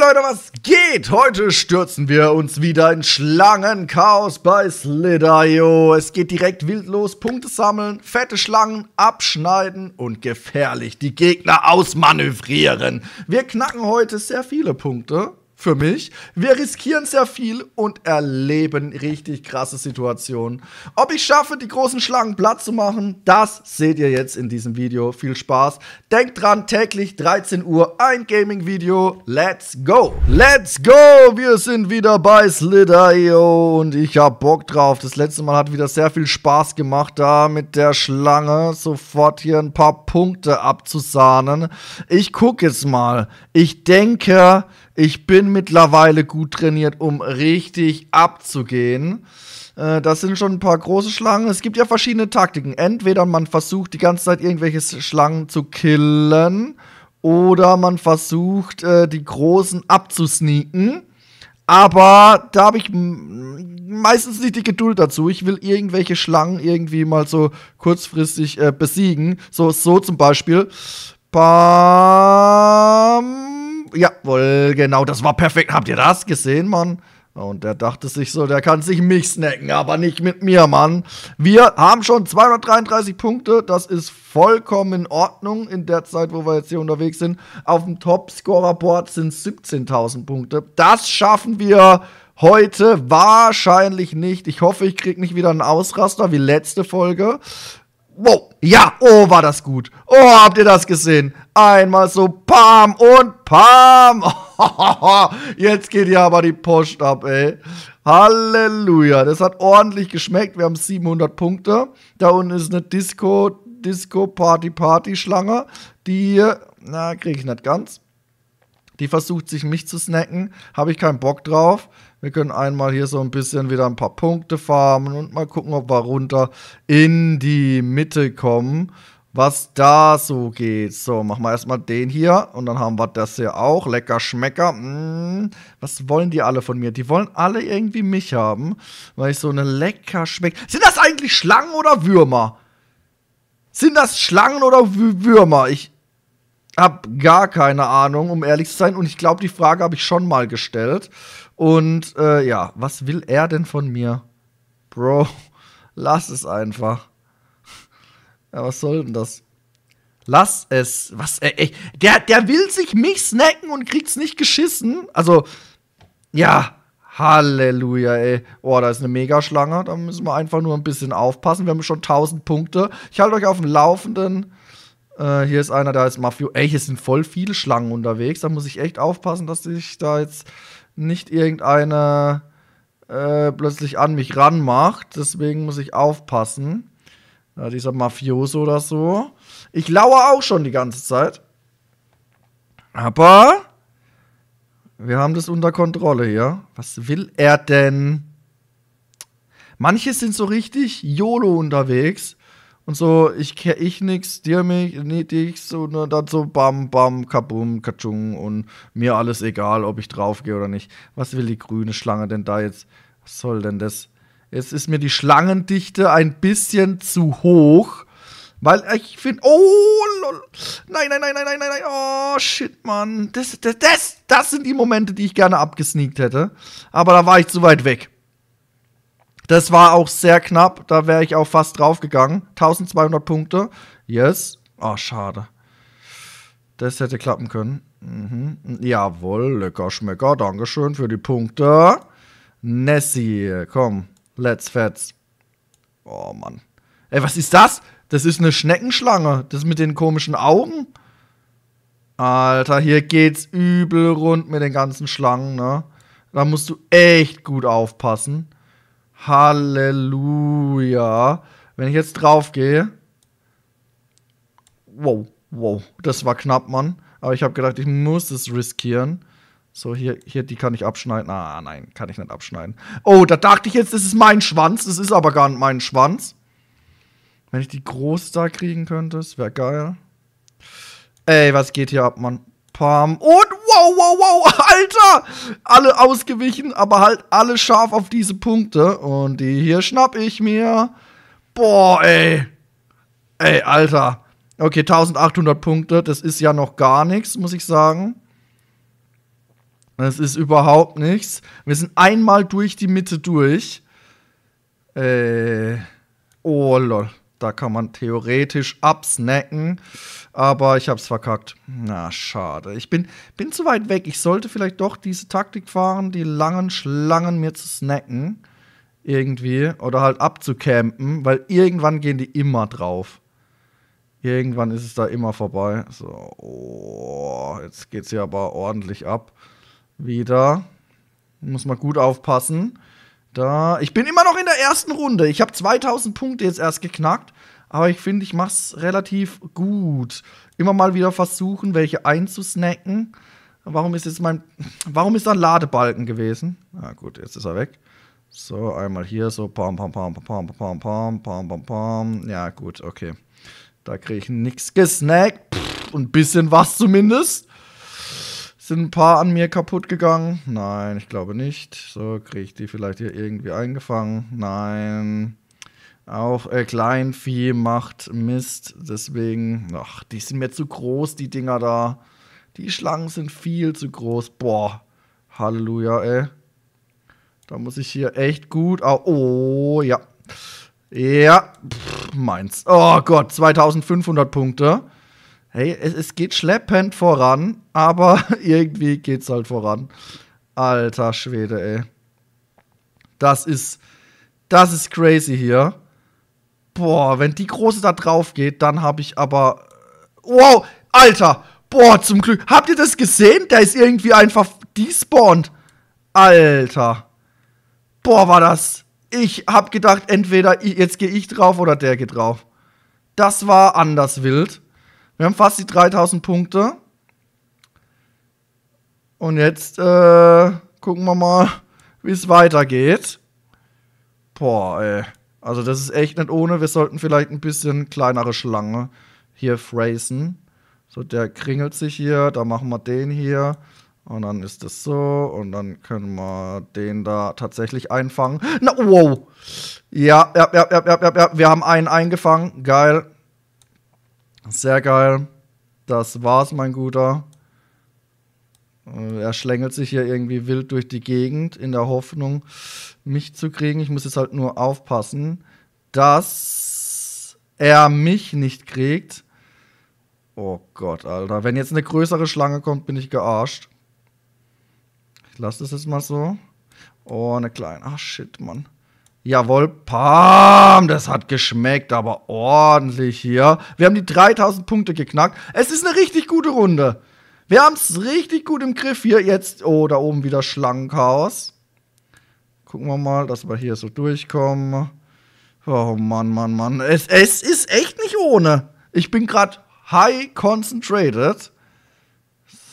Hey Leute, was geht? Heute stürzen wir uns wieder in Schlangenchaos bei Slither.io. Es geht direkt wild los, Punkte sammeln, fette Schlangen abschneiden und gefährlich die Gegner ausmanövrieren. Wir knacken heute sehr viele Punkte für mich. Wir riskieren sehr viel und erleben richtig krasse Situationen. Ob ich schaffe, die großen Schlangen platt zu machen, das seht ihr jetzt in diesem Video. Viel Spaß. Denkt dran, täglich 13 Uhr ein Gaming-Video. Let's go! Let's go! Wir sind wieder bei Slither.io e und ich hab Bock drauf. Das letzte Mal hat wieder sehr viel Spaß gemacht, da mit der Schlange sofort hier ein paar Punkte abzusahnen. Ich guck jetzt mal. Ich denke, ich bin mittlerweile gut trainiert, um richtig abzugehen. Äh, das sind schon ein paar große Schlangen. Es gibt ja verschiedene Taktiken. Entweder man versucht die ganze Zeit irgendwelche Schlangen zu killen oder man versucht äh, die großen abzusneaken. Aber da habe ich meistens nicht die Geduld dazu. Ich will irgendwelche Schlangen irgendwie mal so kurzfristig äh, besiegen. So, so zum Beispiel. Bam. Jawohl, genau, das war perfekt. Habt ihr das gesehen, Mann? Und der dachte sich so, der kann sich mich snacken, aber nicht mit mir, Mann. Wir haben schon 233 Punkte. Das ist vollkommen in Ordnung in der Zeit, wo wir jetzt hier unterwegs sind. Auf dem topscorer board sind 17.000 Punkte. Das schaffen wir heute wahrscheinlich nicht. Ich hoffe, ich krieg nicht wieder einen Ausraster wie letzte Folge. Wow, ja, oh, war das gut. Oh, habt ihr das gesehen? Einmal so Pam und Pam. Jetzt geht ja aber die Post ab, ey. Halleluja. Das hat ordentlich geschmeckt. Wir haben 700 Punkte. Da unten ist eine Disco, Disco Party Party Schlange. Die, na, kriege ich nicht ganz. Die versucht sich mich zu snacken. Habe ich keinen Bock drauf. Wir können einmal hier so ein bisschen wieder ein paar Punkte farmen und mal gucken, ob wir runter in die Mitte kommen. Was da so geht. So, machen wir erstmal den hier. Und dann haben wir das hier auch. Lecker Schmecker. Mm, was wollen die alle von mir? Die wollen alle irgendwie mich haben. Weil ich so eine lecker Schmecker... Sind das eigentlich Schlangen oder Würmer? Sind das Schlangen oder Würmer? Ich, habe gar keine Ahnung, um ehrlich zu sein. Und ich glaube, die Frage habe ich schon mal gestellt. Und äh, ja, was will er denn von mir? Bro, lass es einfach. Ja, was soll denn das? Lass es. Was, ey, ey, der, der will sich mich snacken und kriegt's nicht geschissen. Also, ja, Halleluja, ey. Oh, da ist eine Megaschlange. Da müssen wir einfach nur ein bisschen aufpassen. Wir haben schon 1000 Punkte. Ich halte euch auf dem Laufenden. Äh, hier ist einer, da ist Mafio. Ey, hier sind voll viele Schlangen unterwegs. Da muss ich echt aufpassen, dass sich da jetzt nicht irgendeiner äh, plötzlich an mich ranmacht. Deswegen muss ich aufpassen. Ja, dieser Mafioso oder so. Ich lauere auch schon die ganze Zeit. Aber wir haben das unter Kontrolle hier. Was will er denn? Manche sind so richtig YOLO unterwegs und so, ich ich nix, dir mich, nee, dich, so, und dann so bam, bam, kabum, katschung und mir alles egal, ob ich draufgehe oder nicht. Was will die grüne Schlange denn da jetzt? Was soll denn das? Jetzt ist mir die Schlangendichte ein bisschen zu hoch, weil ich finde, oh, lol, nein, nein, nein, nein, nein, nein, oh, shit, Mann, das, das, das, das sind die Momente, die ich gerne abgesneakt hätte, aber da war ich zu weit weg. Das war auch sehr knapp. Da wäre ich auch fast draufgegangen. 1200 Punkte. Yes. Ah, oh, schade. Das hätte klappen können. Mhm. Jawohl, lecker Schmecker. Dankeschön für die Punkte. Nessie, komm. Let's fetz. Oh, Mann. Ey, was ist das? Das ist eine Schneckenschlange. Das mit den komischen Augen. Alter, hier geht's übel rund mit den ganzen Schlangen, ne? Da musst du echt gut aufpassen. Halleluja. Wenn ich jetzt drauf gehe. Wow, wow. Das war knapp, Mann. Aber ich habe gedacht, ich muss es riskieren. So, hier, hier, die kann ich abschneiden. Ah, nein, kann ich nicht abschneiden. Oh, da dachte ich jetzt, das ist mein Schwanz. Das ist aber gar nicht mein Schwanz. Wenn ich die groß da kriegen könnte, das wäre geil. Ey, was geht hier ab, Mann? Pam. Und wow, wow, wow, Alter! Alle ausgewichen, aber halt alle scharf auf diese Punkte. Und die hier schnapp ich mir. Boah, ey. Ey, Alter. Okay, 1800 Punkte, das ist ja noch gar nichts, muss ich sagen. Das ist überhaupt nichts. Wir sind einmal durch die Mitte durch. Äh. Oh, lol. Da kann man theoretisch absnacken. Aber ich habe es verkackt. Na, schade. Ich bin, bin zu weit weg. Ich sollte vielleicht doch diese Taktik fahren, die langen Schlangen mir zu snacken. Irgendwie. Oder halt abzucampen, weil irgendwann gehen die immer drauf. Irgendwann ist es da immer vorbei. So, oh, jetzt geht es hier aber ordentlich ab. Wieder. Muss man gut aufpassen. Da, ich bin immer noch in der ersten Runde. Ich habe 2000 Punkte jetzt erst geknackt, aber ich finde, ich mach's relativ gut. Immer mal wieder versuchen, welche einzusnacken. Warum ist jetzt mein Warum ist da ein Ladebalken gewesen? Na gut, jetzt ist er weg. So, einmal hier so pam pam pam pam pam pam pam pam pam. Ja, gut, okay. Da kriege ich nichts gesnackt und ein bisschen was zumindest. Sind ein paar an mir kaputt gegangen? Nein, ich glaube nicht. So, kriege ich die vielleicht hier irgendwie eingefangen? Nein. Auch äh, Kleinvieh macht Mist. Deswegen, ach, die sind mir zu groß, die Dinger da. Die Schlangen sind viel zu groß. Boah, Halleluja, ey. Da muss ich hier echt gut. Oh, ja. Ja, pff, meins. Oh Gott, 2500 Punkte hey, es, es geht schleppend voran, aber irgendwie geht's halt voran. Alter Schwede, ey. Das ist, das ist crazy hier. Boah, wenn die große da drauf geht, dann habe ich aber. Wow, Alter! Boah, zum Glück. Habt ihr das gesehen? Der ist irgendwie einfach despawned. Alter. Boah, war das. Ich hab gedacht, entweder jetzt gehe ich drauf oder der geht drauf. Das war anders wild. Wir haben fast die 3000 Punkte. Und jetzt äh, gucken wir mal, wie es weitergeht. Boah, ey. Also das ist echt nicht ohne. Wir sollten vielleicht ein bisschen kleinere Schlange hier phrasen. So, der kringelt sich hier, da machen wir den hier. Und dann ist das so. Und dann können wir den da tatsächlich einfangen. Na, wow. Ja, ja, ja, ja, ja, ja. Wir haben einen eingefangen. Geil. Sehr geil. Das war's, mein Guter. Äh, er schlängelt sich hier irgendwie wild durch die Gegend in der Hoffnung, mich zu kriegen. Ich muss jetzt halt nur aufpassen, dass er mich nicht kriegt. Oh Gott, Alter. Wenn jetzt eine größere Schlange kommt, bin ich gearscht. Ich lasse das jetzt mal so. Oh, eine kleine. Ach, shit, Mann. Jawohl, Pam, das hat geschmeckt, aber ordentlich hier. Wir haben die 3000 Punkte geknackt. Es ist eine richtig gute Runde. Wir haben es richtig gut im Griff hier. Jetzt, oh, da oben wieder Schlangenchaos. Gucken wir mal, dass wir hier so durchkommen. Oh Mann, Mann, Mann. Es, es ist echt nicht ohne. Ich bin gerade high concentrated.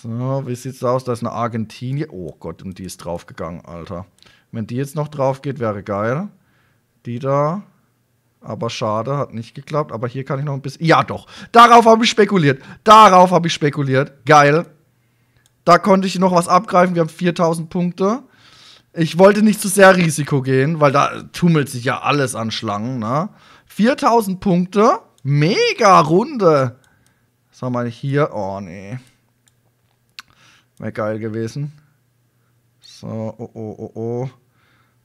So, wie sieht's aus? Da ist eine Argentinier. Oh Gott, und die ist draufgegangen, Alter. Wenn die jetzt noch drauf geht, wäre geil. Die da. Aber schade, hat nicht geklappt. Aber hier kann ich noch ein bisschen. Ja, doch. Darauf habe ich spekuliert. Darauf habe ich spekuliert. Geil. Da konnte ich noch was abgreifen. Wir haben 4000 Punkte. Ich wollte nicht zu sehr Risiko gehen, weil da tummelt sich ja alles an Schlangen. Ne? 4000 Punkte. Mega Runde. Was haben wir hier? Oh, nee. Wäre geil gewesen. So, oh, oh, oh, oh.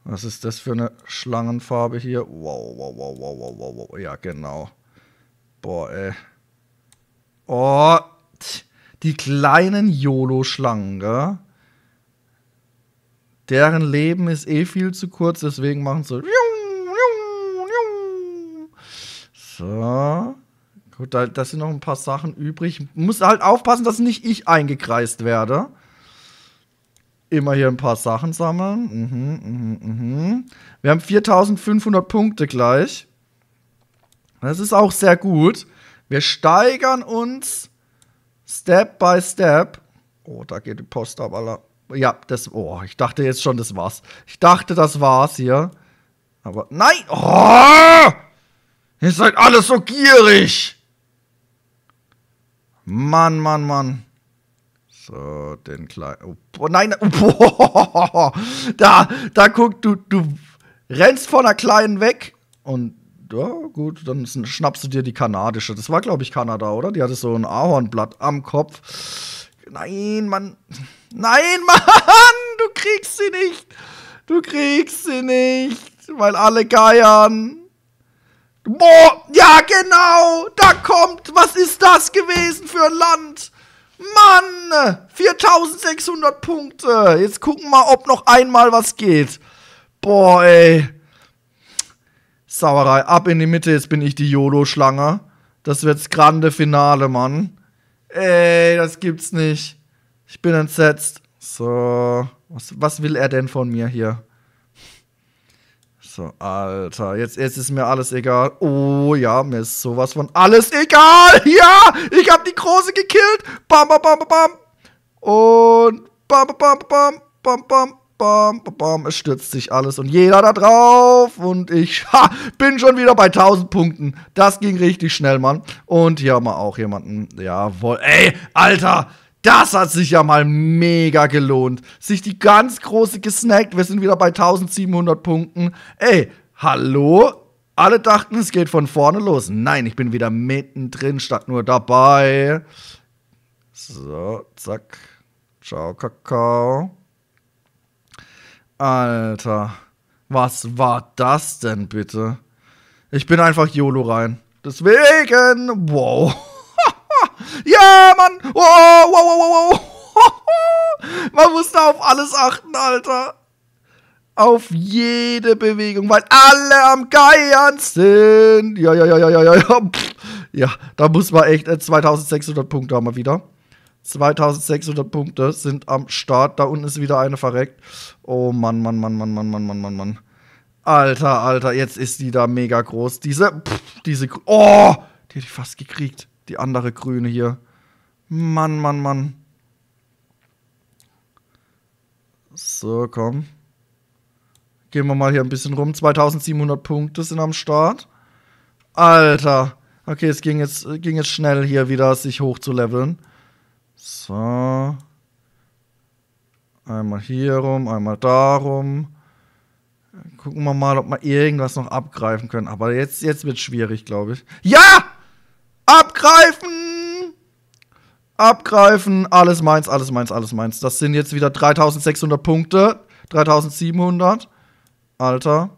Was ist das für eine Schlangenfarbe hier? Wow, wow, wow, wow, wow, wow, wow. Ja, genau. Boah, ey. Oh, die kleinen YOLO-Schlangen, gell? Deren Leben ist eh viel zu kurz, deswegen machen sie so. So. Gut, da, da sind noch ein paar Sachen übrig. Muss halt aufpassen, dass nicht ich eingekreist werde immer hier ein paar Sachen sammeln. Mhm, mh, mh. Wir haben 4500 Punkte gleich. Das ist auch sehr gut. Wir steigern uns Step by Step. Oh, da geht die Post ab, Alter. Ja, das. Oh, ich dachte jetzt schon, das war's. Ich dachte, das war's hier. Aber nein! Oh! Ihr seid alle so gierig! Mann, Mann, Mann. So, den kleinen. Oh, oh, nein, oh, oh, oh, da, da guck, du, du rennst von der kleinen weg und ja, gut, dann schnappst du dir die kanadische. Das war, glaube ich, Kanada, oder? Die hatte so ein Ahornblatt am Kopf. Nein, Mann. Nein, Mann, du kriegst sie nicht. Du kriegst sie nicht, weil alle geiern. Boah, ja, genau, da kommt. Was ist das gewesen für ein Land? Mann! 4600 Punkte! Jetzt gucken wir, mal, ob noch einmal was geht. Boah, ey. Sauerei. Ab in die Mitte, jetzt bin ich die YOLO-Schlange. Das wird's grande Finale, Mann. Ey, das gibt's nicht. Ich bin entsetzt. So, was, was will er denn von mir hier? So, Alter, jetzt, jetzt ist mir alles egal. Oh ja, mir ist sowas von alles egal. Ja, ich hab die Große gekillt. Bam, bam, bam, bam. Und bam, bam, bam, bam, bam, bam. Bam, bam, es stürzt sich alles und jeder da drauf. Und ich ha, bin schon wieder bei 1000 Punkten. Das ging richtig schnell, Mann. Und hier haben wir auch jemanden. Jawohl. Ey, Alter, das hat sich ja mal mega gelohnt. Sich die ganz große gesnackt. Wir sind wieder bei 1700 Punkten. Ey, hallo? Alle dachten, es geht von vorne los. Nein, ich bin wieder mittendrin statt nur dabei. So, zack. Ciao, Kakao. Alter, was war das denn bitte? Ich bin einfach YOLO rein. Deswegen, wow. Ja, Mann! Wow, wow, wow, wow. wow. Man muss da auf alles achten, Alter. Auf jede Bewegung, weil alle am Geiern sind. Ja, ja, ja, ja, ja, ja. Ja, da muss man echt äh, 2600 Punkte haben wir wieder. 2600 Punkte sind am Start. Da unten ist wieder eine verreckt. Oh Mann, Mann, Mann, Mann, Mann, Mann, Mann, Mann, Mann. Alter, Alter, jetzt ist die da mega groß. Diese, pff, diese, oh, die hätte ich fast gekriegt. Die andere grüne hier. Mann, Mann, Mann. So, komm. Gehen wir mal hier ein bisschen rum. 2700 Punkte sind am Start. Alter. Okay, es ging jetzt, ging jetzt schnell hier wieder, sich hochzuleveln. So. Einmal hier rum, einmal darum. Gucken wir mal, ob wir irgendwas noch abgreifen können. Aber jetzt, jetzt wird es schwierig, glaube ich. Ja! Abgreifen! Abgreifen, alles meins, alles meins, alles meins. Das sind jetzt wieder 3600 Punkte. 3700. Alter.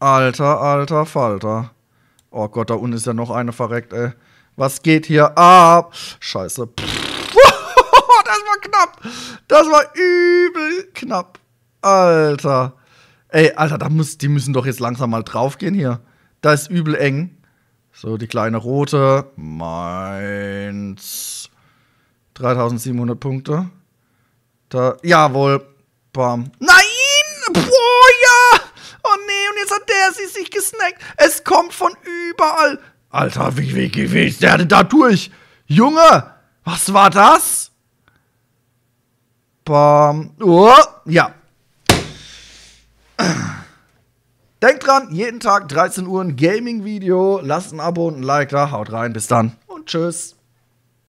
Alter, alter Falter. Oh Gott, da unten ist ja noch eine verreckt, ey. Was geht hier ab? Scheiße. das war knapp. Das war übel knapp. Alter. Ey, Alter, da muss, die müssen doch jetzt langsam mal draufgehen hier da ist übel eng. So, die kleine rote, meins. 3700 Punkte. Da, jawohl. Bam. Nein! Boah, ja! Oh nee, und jetzt hat der sie sich gesnackt. Es kommt von überall. Alter, wie, wie, wie, wie ist der denn da durch? Junge, was war das? Bam. Oh, ja. Denkt dran, jeden Tag 13 Uhr ein Gaming-Video. Lasst ein Abo und ein Like da. Haut rein, bis dann und tschüss.